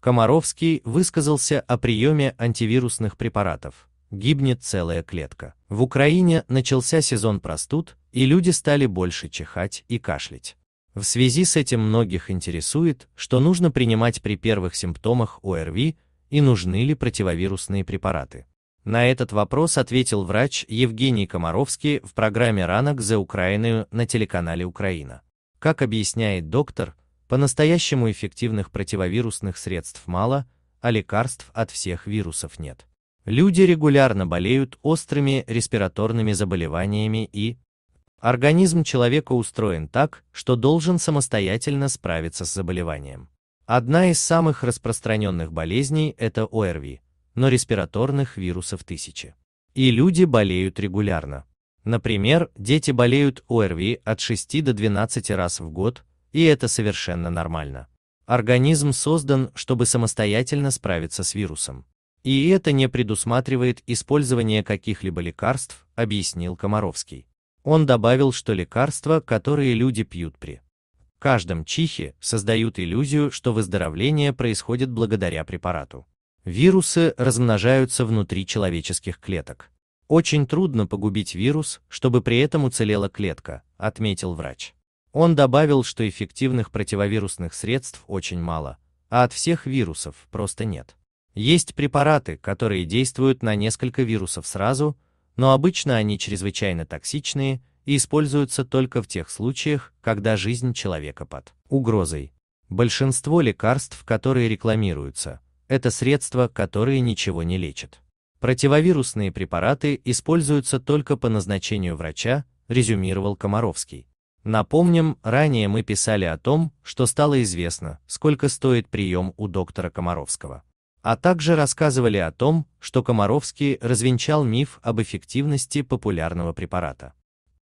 Комаровский высказался о приеме антивирусных препаратов. Гибнет целая клетка. В Украине начался сезон простуд, и люди стали больше чихать и кашлять. В связи с этим многих интересует, что нужно принимать при первых симптомах ОРВИ и нужны ли противовирусные препараты. На этот вопрос ответил врач Евгений Комаровский в программе «Ранок за Украину» на телеканале «Украина». Как объясняет доктор, по-настоящему эффективных противовирусных средств мало, а лекарств от всех вирусов нет. Люди регулярно болеют острыми респираторными заболеваниями и организм человека устроен так, что должен самостоятельно справиться с заболеванием. Одна из самых распространенных болезней – это ОРВИ, но респираторных вирусов тысячи. И люди болеют регулярно. Например, дети болеют ОРВИ от 6 до 12 раз в год, и это совершенно нормально. Организм создан, чтобы самостоятельно справиться с вирусом. И это не предусматривает использование каких-либо лекарств, объяснил Комаровский. Он добавил, что лекарства, которые люди пьют при каждом чихе, создают иллюзию, что выздоровление происходит благодаря препарату. Вирусы размножаются внутри человеческих клеток. Очень трудно погубить вирус, чтобы при этом уцелела клетка, отметил врач. Он добавил, что эффективных противовирусных средств очень мало, а от всех вирусов просто нет. Есть препараты, которые действуют на несколько вирусов сразу, но обычно они чрезвычайно токсичные и используются только в тех случаях, когда жизнь человека под угрозой. Большинство лекарств, которые рекламируются, это средства, которые ничего не лечат. Противовирусные препараты используются только по назначению врача, резюмировал Комаровский. Напомним, ранее мы писали о том, что стало известно, сколько стоит прием у доктора Комаровского. А также рассказывали о том, что Комаровский развенчал миф об эффективности популярного препарата.